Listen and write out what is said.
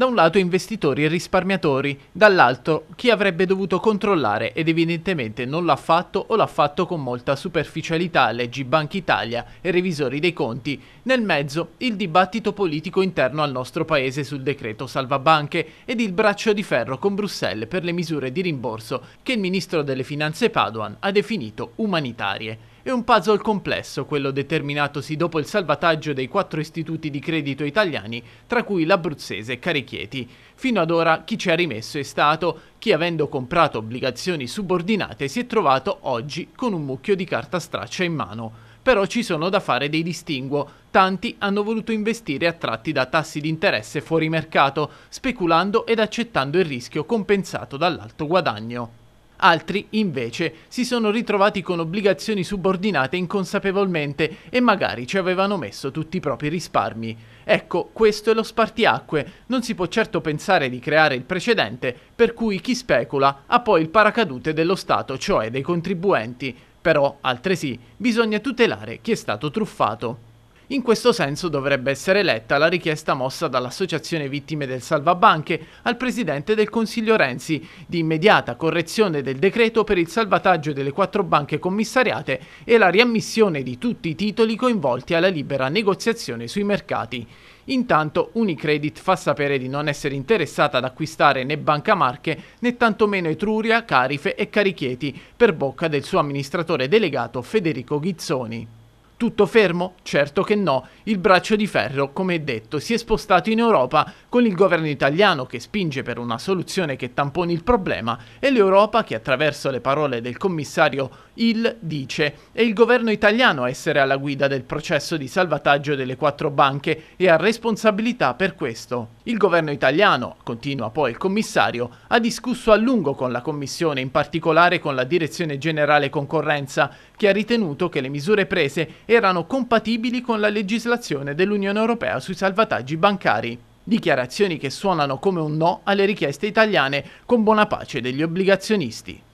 Da un lato investitori e risparmiatori, dall'altro chi avrebbe dovuto controllare ed evidentemente non l'ha fatto o l'ha fatto con molta superficialità, leggi Banca Italia e revisori dei conti. Nel mezzo il dibattito politico interno al nostro paese sul decreto salvabanche ed il braccio di ferro con Bruxelles per le misure di rimborso che il ministro delle finanze Padoan ha definito umanitarie. È un puzzle complesso quello determinatosi dopo il salvataggio dei quattro istituti di credito italiani, tra cui l'abruzzese Carichieti. Fino ad ora chi ci ha rimesso è stato chi avendo comprato obbligazioni subordinate si è trovato oggi con un mucchio di carta straccia in mano però ci sono da fare dei distinguo. Tanti hanno voluto investire attratti da tassi di interesse fuori mercato, speculando ed accettando il rischio compensato dall'alto guadagno altri invece si sono ritrovati con obbligazioni subordinate inconsapevolmente e magari ci avevano messo tutti i propri risparmi. Ecco, questo è lo spartiacque, non si può certo pensare di creare il precedente per cui chi specula ha poi il paracadute dello Stato, cioè dei contribuenti, però altresì bisogna tutelare chi è stato truffato. In questo senso dovrebbe essere letta la richiesta mossa dall'Associazione Vittime del Salvabanche al Presidente del Consiglio Renzi di immediata correzione del decreto per il salvataggio delle quattro banche commissariate e la riammissione di tutti i titoli coinvolti alla libera negoziazione sui mercati. Intanto Unicredit fa sapere di non essere interessata ad acquistare né Banca Marche né tantomeno Etruria, Carife e Carichieti per bocca del suo amministratore delegato Federico Ghizzoni. Tutto fermo? Certo che no. Il braccio di ferro, come detto, si è spostato in Europa con il governo italiano che spinge per una soluzione che tamponi il problema e l'Europa che attraverso le parole del commissario Hill dice è il governo italiano a essere alla guida del processo di salvataggio delle quattro banche e ha responsabilità per questo. Il governo italiano, continua poi il commissario, ha discusso a lungo con la Commissione, in particolare con la Direzione Generale Concorrenza, che ha ritenuto che le misure prese erano compatibili con la legislazione dell'Unione Europea sui salvataggi bancari. Dichiarazioni che suonano come un no alle richieste italiane con buona pace degli obbligazionisti.